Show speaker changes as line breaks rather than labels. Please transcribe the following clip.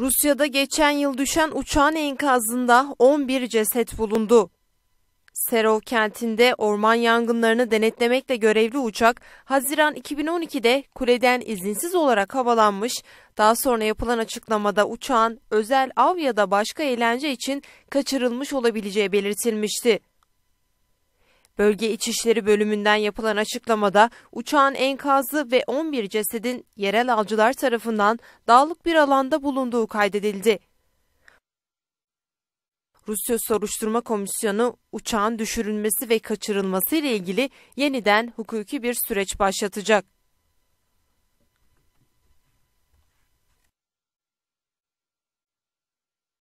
Rusya'da geçen yıl düşen uçağın enkazında 11 ceset bulundu. Serov kentinde orman yangınlarını denetlemekle görevli uçak Haziran 2012'de kuleden izinsiz olarak havalanmış. Daha sonra yapılan açıklamada uçağın özel av ya da başka eğlence için kaçırılmış olabileceği belirtilmişti. Bölge İçişleri Bölümünden yapılan açıklamada uçağın enkazı ve 11 cesedin yerel avcılar tarafından dağlık bir alanda bulunduğu kaydedildi. Rusya Soruşturma Komisyonu uçağın düşürülmesi ve kaçırılması ile ilgili yeniden hukuki bir süreç başlatacak.